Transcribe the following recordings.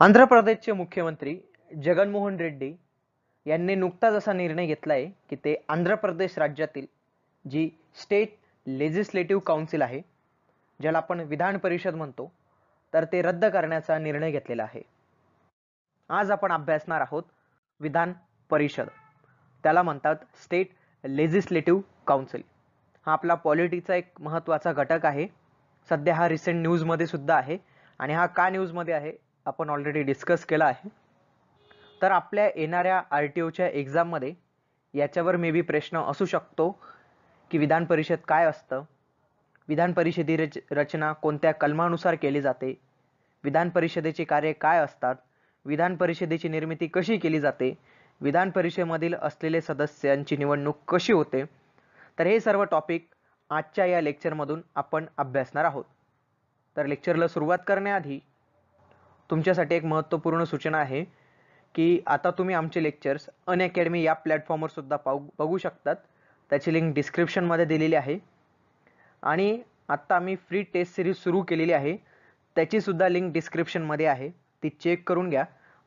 आंध्र प्रदेशचे मुख्यमंत्री जगनमोहन रेड्डी यांनी नुकताच असा निर्णय घेतला आहे की ते आंध्र प्रदेश राज्यातील जी स्टेट लेजिस्लेटिव्ह काउन्सिल आहे ज्याला आपण विधान परिषद म्हणतो तर ते रद्द करण्याचा निर्णय घेतलेला आहे आज आपण अभ्यासणार आहोत विधान परिषद त्याला म्हणतात स्टेट लेजिस्लेटिव्ह काउन्सिल हा आपला पॉलिटीचा एक महत्त्वाचा घटक आहे सध्या हा रिसेंट न्यूजमध्ये सुद्धा आहे आणि हा का न्यूजमध्ये आहे आपण ऑलरेडी डिस्कस केला आहे तर आपल्या येणाऱ्या आर टी ओच्या एक्झाममध्ये याच्यावर मे बी प्रश्न असू शकतो की विधान परिषद काय असतं विधान परिषदेची रच रचना कोणत्या कलमानुसार केली जाते विधान परिषदेचे कार्य काय असतात विधान परिषदेची निर्मिती कशी केली जाते विधान परिषदेमधील असलेले सदस्यांची निवडणूक कशी होते तर हे सर्व टॉपिक आजच्या या लेक्चरमधून आपण अभ्यासणार आहोत तर लेक्चरला सुरुवात करण्याआधी तुमच्यासाठी एक महत्त्वपूर्ण सूचना आहे की आता तुम्ही आमचे लेक्चर्स अन अकॅडमी या प्लॅटफॉर्मवर सुद्धा पाहू बघू शकतात त्याची लिंक डिस्क्रिप्शनमध्ये दिलेली आहे आणि आत्ता आम्ही फ्री टेस्ट सिरीज सुरू केलेली आहे त्याचीसुद्धा लिंक डिस्क्रिप्शनमध्ये आहे ती चेक करून घ्या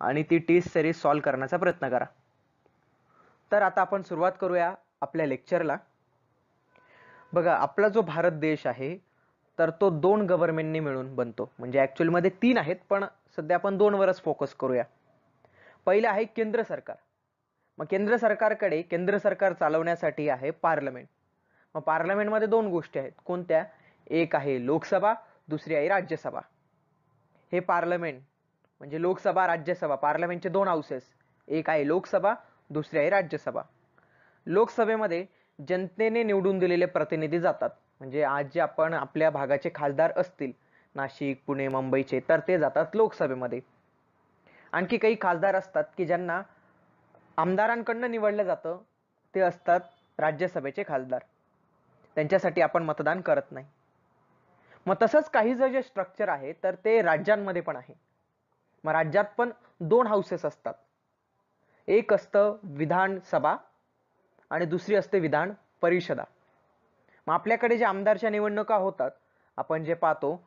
आणि ती टेस्ट सिरीज सॉल्व करण्याचा प्रयत्न करा तर आता आपण सुरुवात करूया आपल्या लेक्चरला बघा आपला जो भारत देश आहे तर तो दोन गव्हर्नमेंटने मिळून बनतो म्हणजे ॲक्च्युअलमध्ये तीन आहेत पण सध्या आपण दोनवरच फोकस करूया पहिलं आहे केंद्र सरकार मग केंद्र सरकारकडे केंद्र सरकार चालवण्यासाठी आहे पार्लमेंट मग पार्लमेंटमध्ये दोन गोष्टी आहेत कोणत्या एक आहे लोकसभा दुसरी आहे राज्यसभा हे पार्लमेंट म्हणजे लोकसभा राज्यसभा पार्लमेंटचे दोन हाऊसेस एक आहे लोकसभा दुसरी आहे राज्यसभा लोकसभेमध्ये जनतेने निवडून दिलेले प्रतिनिधी जातात म्हणजे आज जे आपण आपल्या भागाचे खासदार असतील नाशिक पुणे मुंबईचे तर ते जातात लोकसभेमध्ये आणखी काही खासदार असतात की ज्यांना आमदारांकडनं निवडलं जातं ते असतात राज्यसभेचे खासदार त्यांच्यासाठी आपण मतदान करत नाही मग तसंच काही जर जे स्ट्रक्चर आहे तर ते राज्यांमध्ये पण आहे मग राज्यात पण दोन हाऊसेस असतात एक असतं विधानसभा आणि दुसरी असते विधान परिषदा मग आपल्याकडे जे आमदारच्या निवडणुका होतात आपण जे पाहतो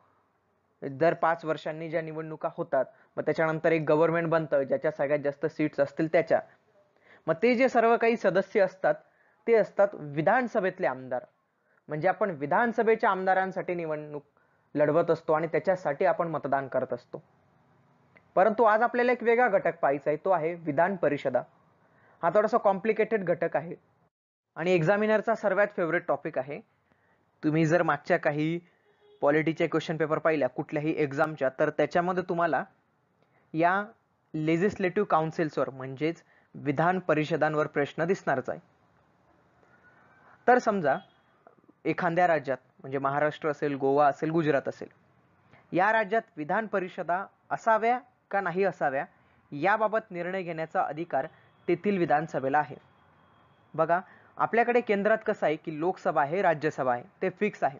दर पाच वर्षांनी ज्या निवडणुका होतात मग त्याच्यानंतर एक गव्हर्नमेंट बनतं ज्याच्या सगळ्यात जास्त सीट्स असतील त्याच्या मग ते जे सर्व काही सदस्य असतात ते असतात विधानसभेतले आमदार म्हणजे आपण विधानसभेच्या आमदारांसाठी निवडणूक लढवत असतो आणि त्याच्यासाठी आपण मतदान करत असतो परंतु आज आपल्याला एक वेगळा घटक पाहायचा आहे तो आहे विधान परिषदा हा थोडासा कॉम्प्लिकेटेड घटक आहे आणि एक्झामिनरचा सर्वात फेवरेट टॉपिक आहे तुम्ही जर मागच्या काही पॉलिटीचे क्वेश्चन पेपर पाहिल्या कुठल्याही एक्झामच्या तर त्याच्यामध्ये तुम्हाला या लेजिस्लेटिव्ह काउन्सिल्सवर म्हणजेच विधान परिषदांवर प्रश्न दिसणारच आहे तर समजा एखाद्या राज्यात म्हणजे महाराष्ट्र असेल गोवा असेल गुजरात असेल या राज्यात विधान परिषदा असाव्या का नाही असाव्या याबाबत निर्णय घेण्याचा अधिकार तेथील विधानसभेला आहे बघा आपल्याकडे केंद्रात कसं आहे की लोकसभा आहे राज्यसभा आहे ते फिक्स आहे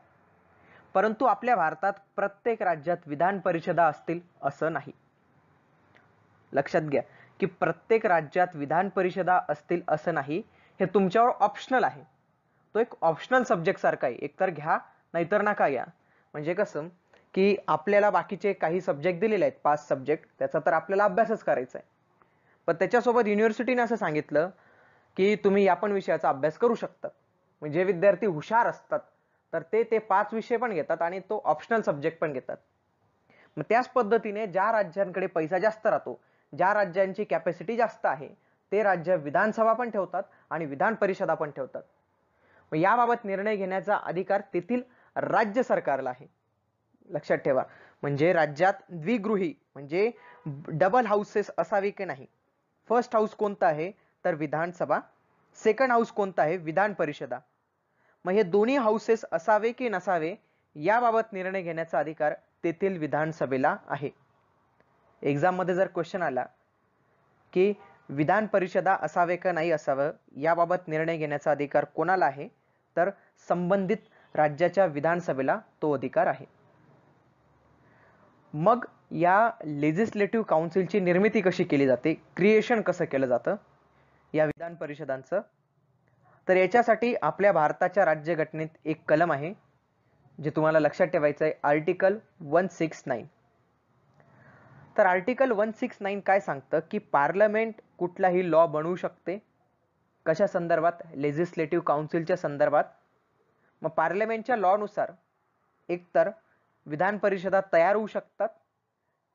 परंतु आपल्या भारतात प्रत्येक राज्यात विधान परिषदा असतील असं नाही लक्षात घ्या की प्रत्येक राज्यात विधान परिषदा असतील असं नाही हे तुमच्यावर ऑप्शनल आहे तो एक ऑप्शनल सब्जेक्ट सारखा आहे एकतर घ्या नाहीतर नका घ्या म्हणजे कसं की आपल्याला बाकीचे काही सब्जेक्ट दिलेले आहेत पाच सब्जेक्ट त्याचा तर आपल्याला अभ्यासच करायचा आहे पण त्याच्यासोबत युनिव्हर्सिटीने असं सांगितलं की तुम्ही या पण विषयाचा अभ्यास करू शकता म्हणजे विद्यार्थी हुशार असतात तर ते ते पाच विषय पण घेतात आणि तो ऑप्शनल सब्जेक्ट पण घेतात मग त्याच पद्धतीने ज्या राज्यांकडे पैसा जास्त राहतो ज्या राज्यांची कॅपॅसिटी जास्त आहे ते राज्य विधानसभा पण ठेवतात आणि विधान परिषदा पण ठेवतात मग याबाबत निर्णय घेण्याचा अधिकार तेथील राज्य सरकारला आहे लक्षात ठेवा म्हणजे राज्यात द्विगृही म्हणजे डबल हाऊसेस असावे की नाही फर्स्ट हाऊस कोणता आहे तर विधानसभा सेकंड हाऊस कोणता आहे विधान परिषदा मग हे दोन्ही हाऊसेस असावे की नसावे याबाबत निर्णय घेण्याचा अधिकार तेथील विधानसभेला आहे एक्झाममध्ये जर क्वेश्चन आला की विधान परिषदा असावे का नाही असावं याबाबत निर्णय घेण्याचा अधिकार कोणाला आहे तर संबंधित राज्याच्या विधानसभेला तो अधिकार आहे मग या लेजिस्लेटिव्ह काउन्सिलची निर्मिती कशी केली जाते क्रिएशन कसं केलं जातं या विधान परिषदांचं तर याच्यासाठी आपल्या भारताच्या राज्यघटनेत एक कलम आहे जे तुम्हाला लक्षात ठेवायचं आहे आर्टिकल वन सिक्स नाईन तर आर्टिकल वन सिक्स नाईन काय सांगतं की पार्लमेंट कुठलाही लॉ बनवू शकते कशा संदर्भात लेजिस्लेटिव्ह काउन्सिलच्या संदर्भात मग पार्लमेंटच्या लॉनुसार एकतर विधान परिषदा तयार होऊ शकतात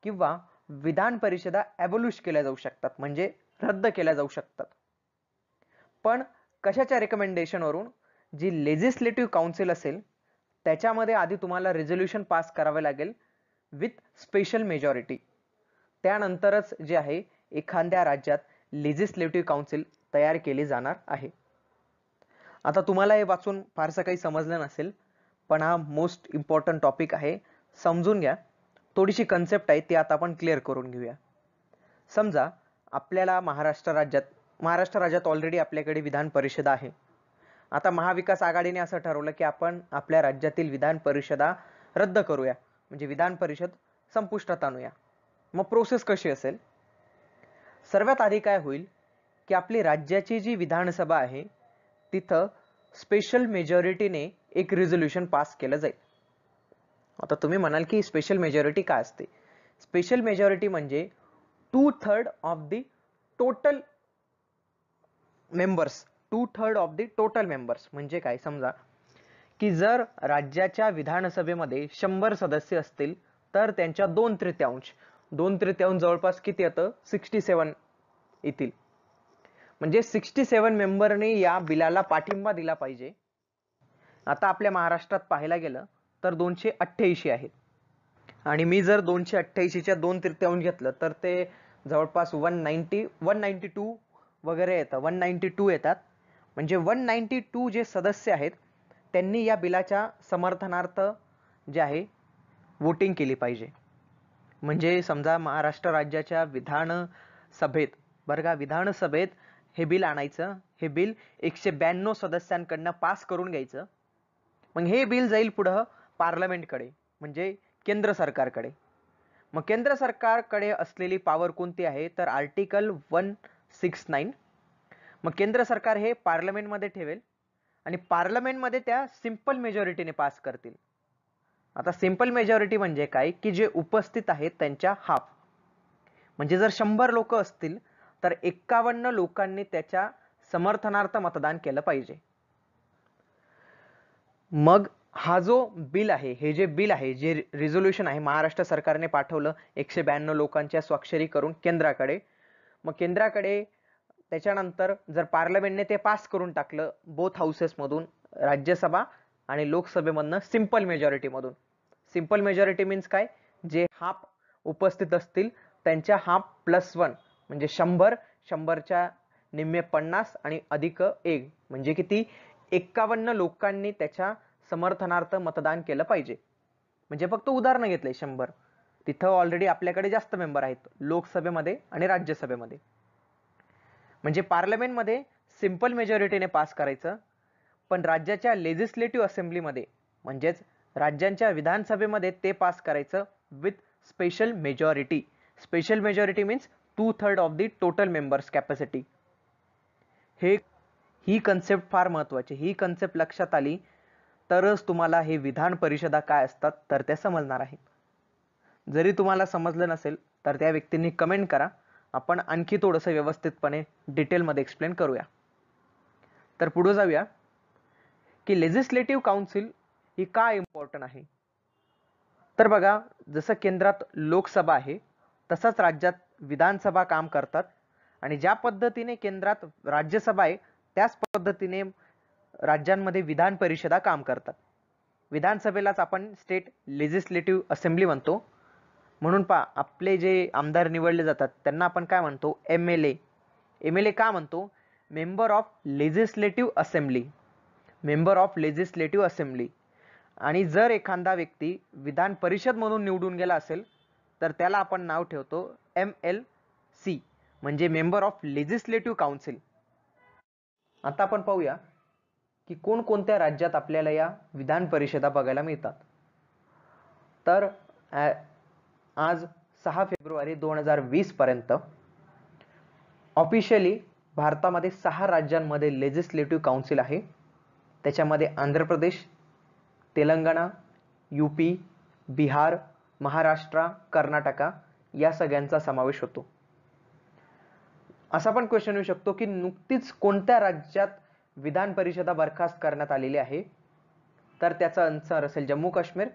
किंवा विधान परिषदा ॲबोल्युश केल्या जाऊ शकतात म्हणजे रद्द केल्या जाऊ शकतात पण कशाच्या रेकमेंडेशनवरून जी लेजिस्लेटिव काउन्सिल असेल त्याच्यामध्ये आधी तुम्हाला रेझोल्युशन पास करावे लागेल विथ स्पेशल मेजॉरिटी त्यानंतरच जे आहे एखाद्या राज्यात लेजिस्लेटिव्ह काउन्सिल तयार केली जाणार आहे आता तुम्हाला हे वाचून फारसं काही समजलं नसेल पण हा मोस्ट इम्पॉर्टंट टॉपिक आहे समजून घ्या थोडीशी कन्सेप्ट आहे ती आता आपण क्लिअर करून घेऊया समजा आपल्याला महाराष्ट्र राज्यात महाराष्ट्र राज्यात ऑलरेडी आपल्याकडे विधान परिषद आहे आता महाविकास आघाडीने असं ठरवलं की आपण आपल्या राज्यातील विधान परिषदा रद्द करूया म्हणजे विधान परिषद संपुष्टात आणूया मग प्रोसेस कशी असेल सर्वात आधी काय होईल की आपली राज्याची जी विधानसभा आहे तिथं स्पेशल मेजॉरिटीने एक रिझोल्युशन पास केलं जाईल आता तुम्ही म्हणाल की स्पेशल मेजॉरिटी काय असते स्पेशल मेजॉरिटी म्हणजे two third of the total members two third of the total members म्हणजे काय समजा की जर राज्याच्या विधानसभेमध्ये शंभर सदस्य असतील तर त्यांच्या दोन तृतीयांश दोन तृतीयांश जवळपास किती येतं सिक्स्टी सेवन येतील म्हणजे सिक्स्टी सेवन मेंबरने या बिलाला पाठिंबा दिला पाहिजे आता आपल्या महाराष्ट्रात पाहायला गेलं तर दोनशे अठ्ठ्याऐंशी आहेत आणि मी जर दोनशे अठ्ठ्याऐंशीच्या दोन तृतीयांश घेतलं तर ते जवळपास one ninety one ninety two वगैरे येतं वन नाईन्टी टू येतात म्हणजे वन नाईन्टी टू जे सदस्य आहेत त्यांनी या बिलाच्या समर्थनार्थ जे आहे वोटिंग केली पाहिजे म्हणजे समजा महाराष्ट्र राज्याच्या विधानसभेत बरं का विधानसभेत हे बिल आणायचं हे बिल एकशे ब्याण्णव सदस्यांकडनं पास करून घ्यायचं मग हे बिल जाईल पुढं पार्लमेंटकडे म्हणजे केंद्र सरकारकडे मग केंद्र सरकारकडे असलेली पॉवर कोणती आहे तर आर्टिकल वन सिक्स नाईन मग केंद्र सरकार हे पार्लमेंटमध्ये ठेवेल आणि पार्लमेंटमध्ये त्या सिंपल मेजॉरिटीने पास करतील आता सिंपल मेजॉरिटी म्हणजे काय की जे उपस्थित आहेत त्यांच्या हाफ म्हणजे जर शंभर लोक असतील तर एक्कावन्न लोकांनी त्याच्या समर्थनार्थ मतदान केलं पाहिजे मग हा जो बिल आहे हे जे बिल आहे जे रिझोल्युशन आहे महाराष्ट्र सरकारने पाठवलं एकशे ब्याण्णव लोकांच्या स्वाक्षरी करून केंद्राकडे मग केंद्राकडे त्याच्यानंतर जर पार्लमेंटने ते पास करून टाकलं बोथ हाऊसेसमधून राज्यसभा आणि लोकसभेमधनं सिम्पल मेजॉरिटीमधून सिम्पल मेजॉरिटी मीन्स काय जे हाफ उपस्थित असतील त्यांच्या हाफ प्लस वन म्हणजे शंभर शंभरच्या निम्मे पन्नास आणि अधिक एक म्हणजे किती एक्कावन्न लोकांनी त्याच्या समर्थनार्थ मतदान केलं पाहिजे म्हणजे फक्त उदाहरणं घेतले शंभर तिथं ऑलरेडी आपल्याकडे जास्त मेंबर आहेत लोकसभेमध्ये आणि राज्यसभेमध्ये म्हणजे पार्लमेंटमध्ये सिम्पल मेजॉरिटीने पास करायचं पण राज्याच्या लेजिस्लेटिव्ह असेंब्लीमध्ये म्हणजेच राज्यांच्या विधानसभेमध्ये ते पास करायचं with special majority special majority means two third of the total members capacity हे ही कन्सेप्ट फार महत्वाची ही कन्सेप्ट लक्षात आली तरच तुम्हाला हे विधान परिषदा काय असतात तर त्या समजणार आहेत जरी तुम्हाला समजलं नसेल तर त्या व्यक्तींनी कमेंट करा आपण आणखी थोडंसं व्यवस्थितपणे डिटेलमध्ये एक्सप्लेन करूया तर पुढे जाऊया की लेजिस्लेटिव्ह काउन्सिल ही का इम्पॉर्टंट आहे तर बघा जसं केंद्रात लोकसभा आहे तसंच राज्यात विधानसभा काम करतात आणि ज्या पद्धतीने केंद्रात राज्यसभा आहे त्याच पद्धतीने राज्यांमध्ये विधान परिषदा काम करतात विधानसभेलाच आपण स्टेट लेजिस्लेटिव्ह असेंब्ली म्हणतो म्हणून पा आपले जे आमदार निवडले जातात त्यांना आपण काय म्हणतो M L A M L A का म्हणतो member of legislative assembly member of legislative assembly आणि जर एखादा व्यक्ती विधान परिषदमधून निवडून गेला असेल तर त्याला आपण नाव ठेवतो एम एल सी म्हणजे मेंबर ऑफ लेजिस्लेटिव्ह काउन्सिल आता आपण पाहूया की कोणकोणत्या राज्यात आपल्याला या विधान परिषदा बघायला मिळतात तर आज सहा फेब्रुवारी दोन हजार वीस पर्यंत ऑफिशियली भारतामध्ये सहा राज्यांमध्ये लेजिस्लेटिव्ह काउन्सिल आहे त्याच्यामध्ये आंध्र प्रदेश तेलंगणा यूपी बिहार महाराष्ट्र कर्नाटका या सगळ्यांचा समावेश होतो असा पण क्वेश्चन येऊ शकतो की नुकतीच कोणत्या राज्यात विधान परिषदा बरखास्त करण्यात आलेली आहे तर त्याचा आन्सर असेल जम्मू काश्मीर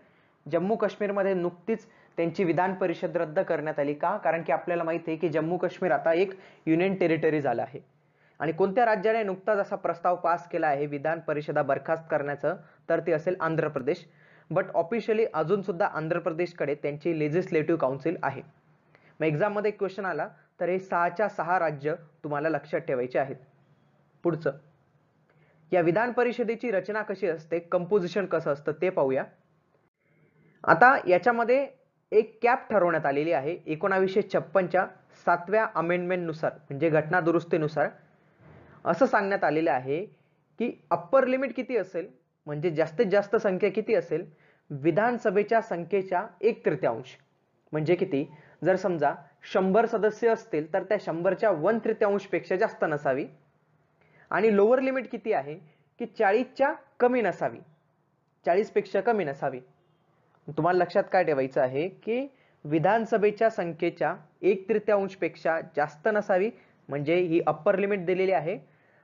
जम्मू काश्मीरमध्ये नुकतीच त्यांची विधान परिषद रद्द करण्यात आली का कारण की आपल्याला माहिती आहे की जम्मू काश्मीर आता एक युनियन टेरिटरी झालं आहे आणि कोणत्या राज्याने नुकताच असा प्रस्ताव पास केला आहे विधान परिषदा बरखास्त करण्याचं तर ते असेल आंध्र प्रदेश बट ऑफिशियली अजून सुद्धा आंध्र प्रदेशकडे त्यांची लेजिस्लेटिव्ह काउन्सिल आहे मग एक्झाममध्ये एक क्वेश्चन आला तर हे सहाच्या सहा राज्य तुम्हाला लक्षात ठेवायचे आहेत पुढचं या विधान परिषदेची रचना कशी असते कंपोजिशन कसं असतं ते पाहूया आता याच्यामध्ये एक कॅप ठरवण्यात आलेली आहे एकोणावीसशे छप्पनच्या सातव्या अमेंडमेंटनुसार म्हणजे घटना दुरुस्तीनुसार असं सांगण्यात आलेलं आहे की अप्पर लिमिट किती असेल म्हणजे जास्तीत जास्त संख्या किती असेल विधानसभेच्या संख्येच्या एक तृतीयांश म्हणजे किती जर समजा शंभर सदस्य असतील तर त्या शंभरच्या वन तृतीयांशपेक्षा जास्त नसावी आणि लोअर लिमिट किती आहे की चाळीसच्या कमी नसावी चाळीसपेक्षा कमी नसावी तुम्हाला लक्षात काय ठेवायचं आहे की विधानसभेच्या संख्येच्या एक तृतीयांशपेक्षा जास्त नसावी म्हणजे ही अप्पर लिमिट दिलेली आहे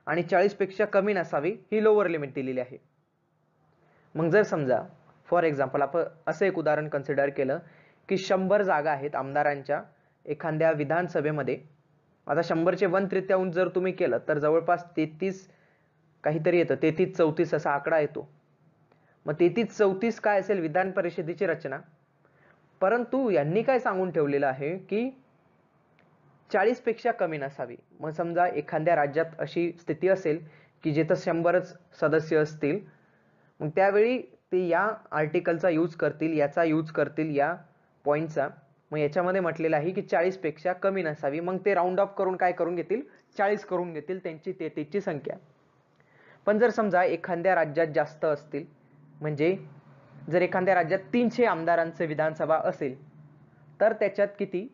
आणि चाळीसपेक्षा कमी नसावी ही लोअर लिमिट दिलेली आहे मग जर समजा फॉर एक्झाम्पल आपण असं एक उदाहरण कन्सिडर केलं की शंभर जागा आहेत आमदारांच्या एखाद्या विधानसभेमध्ये आता शंभरचे वन तृतीयांश जर तुम्ही केलं तर जवळपास तेहतीस काहीतरी येतं तेहतीस चौतीस असा आकडा येतो मग तेहतीस चौतीस काय असेल विधान परिषदेची रचना परंतु यांनी काय सांगून ठेवलेलं आहे की चाळीसपेक्षा पेक्षा कमी नसावी मग समजा एखाद्या राज्यात अशी स्थिती असेल की जिथं शंभरच सदस्य असतील मग त्यावेळी ते या आर्टिकलचा यूज करतील याचा यूज करतील या पॉईंटचा मग याच्यामध्ये म्हटलेलं आहे की चाळीसपेक्षा पेक्षा कमी नसावी मग ते राऊंड ऑफ करून काय करून घेतील चाळीस करून घेतील त्यांची तेहतीसची संख्या पण जर समजा एखाद्या राज्यात जास्त असतील म्हणजे जर एखाद्या राज्यात तीनशे आमदारांचं विधानसभा असेल तर त्याच्यात किती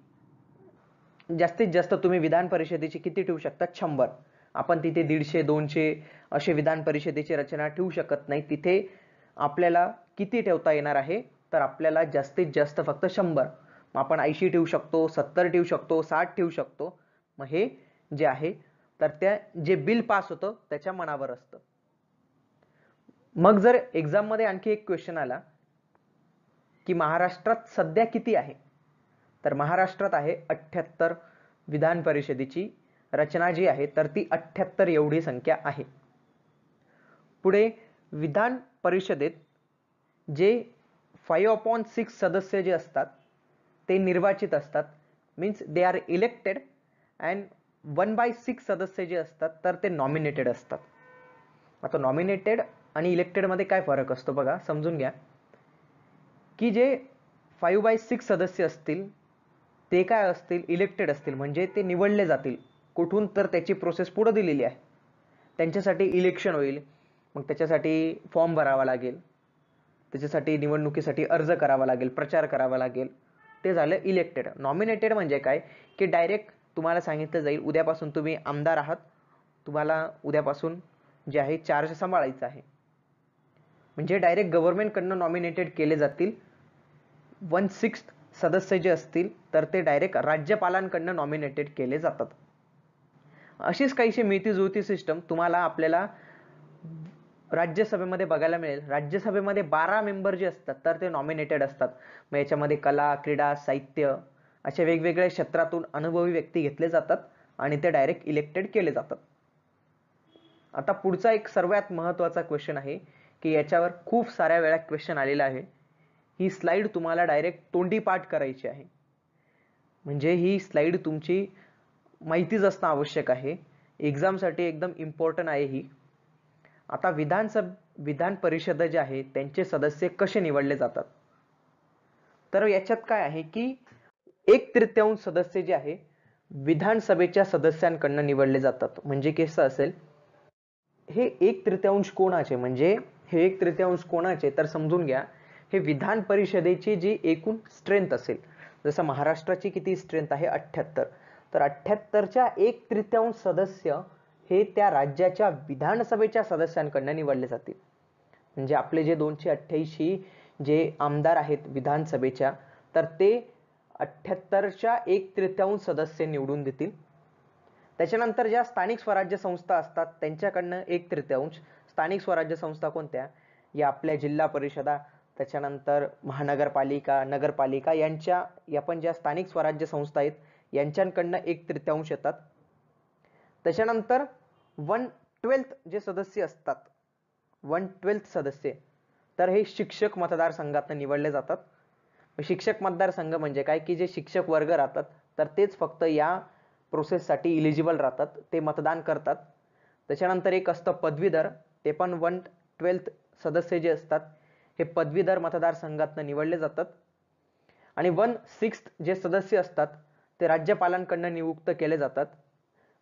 जास्तीत जास्त तुम्ही विधान परिषदेची किती ठेवू शकता शंभर आपण तिथे दीडशे दोनशे असे विधान परिषदेची रचना ठेवू शकत नाही तिथे आपल्याला किती ठेवता येणार आहे तर आपल्याला जास्तीत जास्त फक्त शंभर मग आपण ऐंशी ठेवू शकतो सत्तर ठेवू शकतो साठ ठेवू शकतो मग हे जे आहे तर त्या जे बिल पास होतं त्याच्या मनावर असतं मग जर एक्झाममध्ये आणखी एक क्वेश्चन आला की महाराष्ट्रात सध्या किती आहे तर महाराष्ट्रात आहे अठ्ठ्याहत्तर विधान परिषदेची रचना जी आहे तर ती अठ्ठ्याहत्तर एवढी संख्या आहे पुढे विधान परिषदेत जे फाईव्ह अपॉन सिक्स सदस्य जे असतात ते निर्वाचित असतात means they are elected and one by six सदस्य जे असतात तर ते नॉमिनेटेड असतात आता नॉमिनेटेड आणि इलेक्टेडमध्ये काय फरक असतो बघा समजून घ्या की जे फाईव्ह बाय सिक्स सदस्य असतील ते काय असतील इलेक्टेड असतील म्हणजे ते निवडले जातील कुठून तर त्याची प्रोसेस पुढं दिलेली आहे त्यांच्यासाठी इलेक्शन होईल मग त्याच्यासाठी फॉर्म भरावा लागेल त्याच्यासाठी निवडणुकीसाठी अर्ज करावा लागेल प्रचार करावा लागेल ते झालं इलेक्टेड नॉमिनेटेड म्हणजे काय की डायरेक्ट तुम्हाला सांगितलं जाईल उद्यापासून तुम्ही आमदार आहात तुम्हाला उद्यापासून जे आहे चार्ज सांभाळायचा आहे म्हणजे डायरेक्ट गव्हर्नमेंटकडनं नॉमिनेटेड केले जातील वन सिक्स सदस्य जे असतील तर ते डायरेक्ट राज्यपालांकडनं नॉमिनेटेड केले जातात अशीच काहीशी मिळती जुळती सिस्टम तुम्हाला आपल्याला राज्यसभेमध्ये बघायला मिळेल राज्यसभेमध्ये बारा मेंबर जे असतात तर ते नॉमिनेटेड असतात मग याच्यामध्ये कला क्रीडा साहित्य अशा वेगवेगळ्या क्षेत्रातून अनुभवी व्यक्ती घेतले जातात आणि ते डायरेक्ट इलेक्टेड केले जातात आता पुढचा एक सर्वात महत्त्वाचा क्वेश्चन आहे की याच्यावर खूप साऱ्या वेळा क्वेश्चन आलेला आहे ही स्लाइड तुम्हाला डायरेक्ट तोंडी पाठ करायची आहे म्हणजे ही स्लाइड तुमची माहितीच असणं आवश्यक आहे एक्झामसाठी एकदम इम्पॉर्टंट आहे ही आता विधानसभ विधान परिषद जे आहे त्यांचे सदस्य कसे निवडले जातात तर याच्यात काय आहे की एक तृतीयांश सदस्य जे आहे विधानसभेच्या सदस्यांकडनं निवडले जातात म्हणजे कसं असेल हे एक तृतीयांश कोणाचे म्हणजे हे एक तृतीयांश कोणाचे तर समजून घ्या हे विधान परिषदेची जी एकूण स्ट्रेंथ असेल जसं महाराष्ट्राची किती स्ट्रेंथ आहे अठ्ठ्याहत्तर तर अठ्ठ्याहत्तरच्या एक तृतीयांश सदस्य हे त्या राज्याच्या विधानसभेच्या सदस्यांकडनं निवडले जातील म्हणजे आपले जे दोनशे अठ्ठ्याऐंशी जे आमदार आहेत विधानसभेच्या तर ते अठ्ठ्याहत्तरच्या एक तृतीयांश सदस्य निवडून देतील त्याच्यानंतर ज्या स्थानिक स्वराज्य संस्था असतात त्यांच्याकडनं एक तृतीयांश स्थानिक स्वराज्य संस्था कोणत्या या आपल्या जिल्हा परिषदा त्याच्यानंतर महानगरपालिका नगरपालिका यांच्या या पण ज्या स्थानिक स्वराज्य संस्था आहेत यांच्याकडनं एक तृतीयांश येतात त्याच्यानंतर वन ट्वेल्थ जे सदस्य असतात वन ट्वेल्थ सदस्य तर हे शिक्षक मतदारसंघातनं निवडले जातात शिक्षक मतदारसंघ म्हणजे काय की जे शिक्षक वर्ग राहतात तर तेच फक्त या प्रोसेससाठी इलिजिबल राहतात ते मतदान करतात त्याच्यानंतर एक असतं पदवीधर ते पण वन ट्वेल्थ सदस्य जे असतात हे पदवीधर मतदारसंघातनं निवडले जातात आणि वन सिक्स जे सदस्य असतात ते राज्यपालांकडनं नियुक्त केले जातात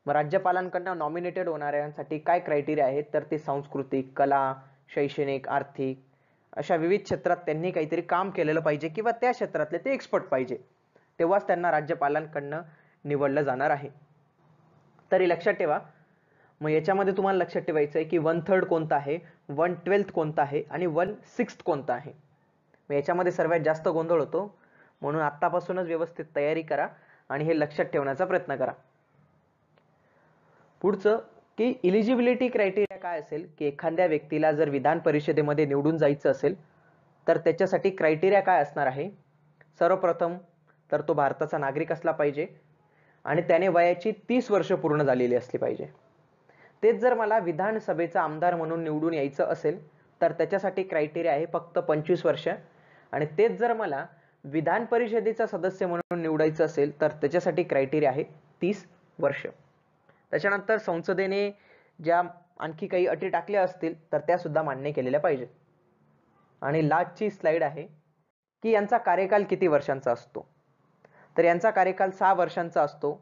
मग राज्यपालांकडनं नॉमिनेटेड होणाऱ्यांसाठी काय क्रायटेरिया आहेत तर ते सांस्कृतिक कला शैक्षणिक आर्थिक अशा विविध क्षेत्रात त्यांनी काहीतरी काम केलेलं पाहिजे किंवा त्या क्षेत्रातले ते एक्सपर्ट पाहिजे तेव्हाच त्यांना राज्यपालांकडनं निवडलं जाणार आहे तरी लक्षात ठेवा मग याच्यामध्ये तुम्हाला लक्षात ठेवायचं आहे की वन थर्ड कोणता आहे वन ट्वेल्थ कोणता आहे आणि वन सिक्स्थ कोणता आहे मग याच्यामध्ये सर्वात जास्त गोंधळ होतो म्हणून आत्तापासूनच व्यवस्थित तयारी करा आणि हे लक्षात ठेवण्याचा प्रयत्न करा पुढचं की इलिजिबिलिटी क्रायटेरिया काय असेल की एखाद्या व्यक्तीला जर विधान परिषदेमध्ये निवडून जायचं असेल तर त्याच्यासाठी क्रायटेरिया काय असणार आहे सर्वप्रथम तर तो भारताचा नागरिक असला पाहिजे आणि त्याने वयाची तीस वर्ष पूर्ण झालेली असली पाहिजे तेच जर मला विधानसभेचा आमदार म्हणून निवडून यायचं असेल तर त्याच्यासाठी क्रायटेरिया आहे फक्त पंचवीस वर्ष आणि तेच जर मला विधान परिषदेचा सदस्य म्हणून निवडायचं असेल तर त्याच्यासाठी क्रायटेरिया आहे तीस वर्ष त्याच्यानंतर संसदेने ज्या आणखी काही अटी टाकल्या असतील तर त्या सुद्धा मान्य केलेल्या पाहिजे आणि लास्टची स्लाइड आहे की यांचा कार्यकाल किती वर्षांचा असतो तर यांचा कार्यकाल सहा वर्षांचा असतो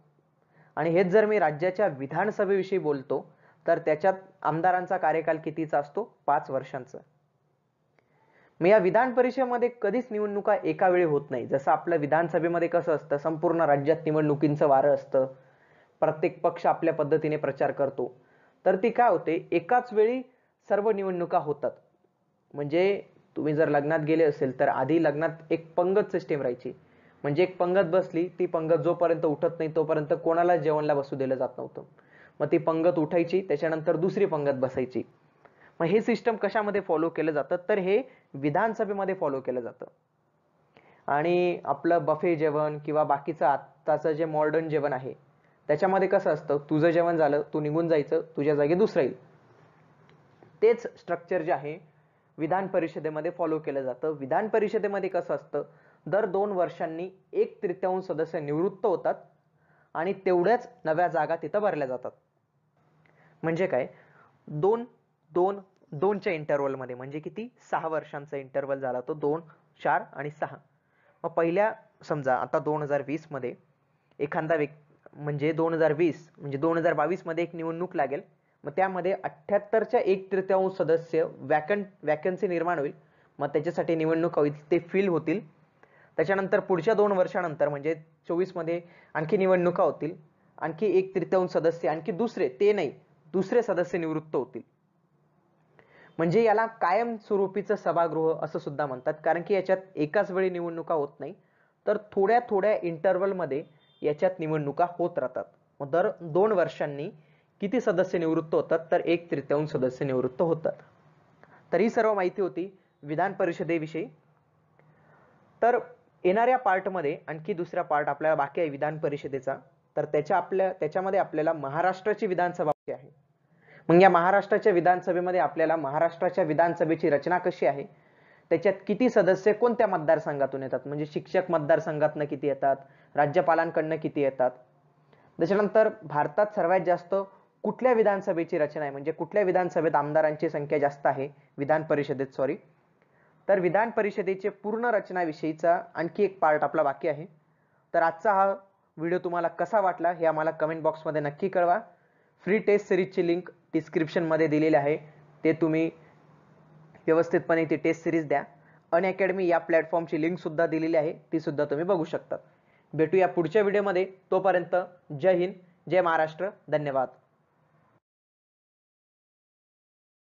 आणि हेच जर मी राज्याच्या विधानसभेविषयी बोलतो तर त्याच्यात आमदारांचा कार्यकाल कितीचा असतो पाच वर्षांचा मग या विधान परिषदेमध्ये कधीच निवडणुका एका वेळी होत नाही जसं आपल्या विधानसभेमध्ये कसं असतं संपूर्ण राज्यात निवडणुकींचं वारं असतं प्रत्येक पक्ष आपल्या पद्धतीने प्रचार करतो तर ती काय होते एकाच वेळी सर्व निवडणुका होतात म्हणजे तुम्ही जर लग्नात गेले असेल तर आधी लग्नात एक पंगत सिस्टीम राहायची म्हणजे एक पंगत बसली ती पंगत जोपर्यंत उठत नाही तोपर्यंत कोणाला जेवणला बसू दिलं जात नव्हतं मग ती पंगत उठायची त्याच्यानंतर दुसरी पंगत बसायची मग हे सिस्टम कशामध्ये फॉलो केलं जातं तर हे विधानसभेमध्ये फॉलो केलं जातं आणि आपलं बफे जेवण किंवा बाकीचं आत्ताचं जे मॉडर्न जेवण आहे त्याच्यामध्ये कसं असतं तुझं जेवण झालं तू निघून जायचं तुझ्या जागी दुसरं येईल तेच स्ट्रक्चर जे आहे विधान परिषदेमध्ये फॉलो केलं जातं विधान परिषदेमध्ये कसं असतं दर दोन वर्षांनी एक तृतीयांश सदस्य निवृत्त होतात आणि तेवढ्याच नव्या जागा तिथं भरल्या जातात म्हणजे काय दोन दोन दोनच्या इंटरवलमध्ये म्हणजे किती सहा वर्षांचा इंटरवल झाला तो दोन चार आणि सहा मग पहिल्या समजा आता दोन हजार वीसमध्ये एखादा व्यक्ती म्हणजे दोन हजार वीस म्हणजे दोन हजार बावीसमध्ये एक निवडणूक लागेल मग त्यामध्ये अठ्ठ्याहत्तरच्या एक तृतीयांश सदस्य वॅकन वॅकन्सी निर्माण होईल मग त्याच्यासाठी निवडणूक होईल ते फिल होतील त्याच्यानंतर पुढच्या दोन वर्षानंतर म्हणजे चोवीसमध्ये आणखी निवडणुका होतील आणखी एक तृतीयांश सदस्य आणखी दुसरे ते नाही दुसरे सदस्य निवृत्त होतील म्हणजे याला कायमस्वरूपीचं सभागृह असं सुद्धा म्हणतात कारण की याच्यात एकाच वेळी निवडणुका होत नाही तर थोड्या थोड्या इंटरवलमध्ये याच्यात निवडणुका होत राहतात दर दोन वर्षांनी किती सदस्य निवृत्त होतात तर एक तृतीयांश सदस्य निवृत्त होतात तर ही सर्व माहिती होती विधान परिषदेविषयी तर येणाऱ्या पार्टमध्ये आणखी दुसरा पार्ट आपल्याला बाकी आहे विधान परिषदेचा तर त्याच्या आपल्या त्याच्यामध्ये आपल्याला महाराष्ट्राची विधानसभा आहे मग या महाराष्ट्राच्या विधानसभेमध्ये आपल्याला महाराष्ट्राच्या विधानसभेची रचना कशी आहे त्याच्यात किती सदस्य कोणत्या मतदारसंघातून येतात म्हणजे शिक्षक मतदारसंघातनं किती येतात राज्यपालांकडनं किती येतात त्याच्यानंतर भारतात सर्वात जास्त कुठल्या विधानसभेची रचना आहे म्हणजे कुठल्या विधानसभेत आमदारांची संख्या जास्त आहे विधान परिषदेत सॉरी तर विधान परिषदेचे पूर्ण रचनाविषयीचा आणखी एक पार्ट आपला बाकी आहे तर आजचा हा व्हिडिओ तुम्हाला कसा वाटला हे आम्हाला कमेंट बॉक्समध्ये नक्की कळवा फ्री टेस्ट सिरीजची लिंक डिस्क्रिप्शनमध्ये दिलेली आहे ते तुम्ही व्यवस्थितपणे ती टेस्ट सिरीज द्या अन अकॅडमी या प्लॅटफॉर्मची लिंकसुद्धा दिलेली आहे तीसुद्धा तुम्ही बघू शकता भेटूया पुढच्या व्हिडिओमध्ये तोपर्यंत जय हिंद जय महाराष्ट्र धन्यवाद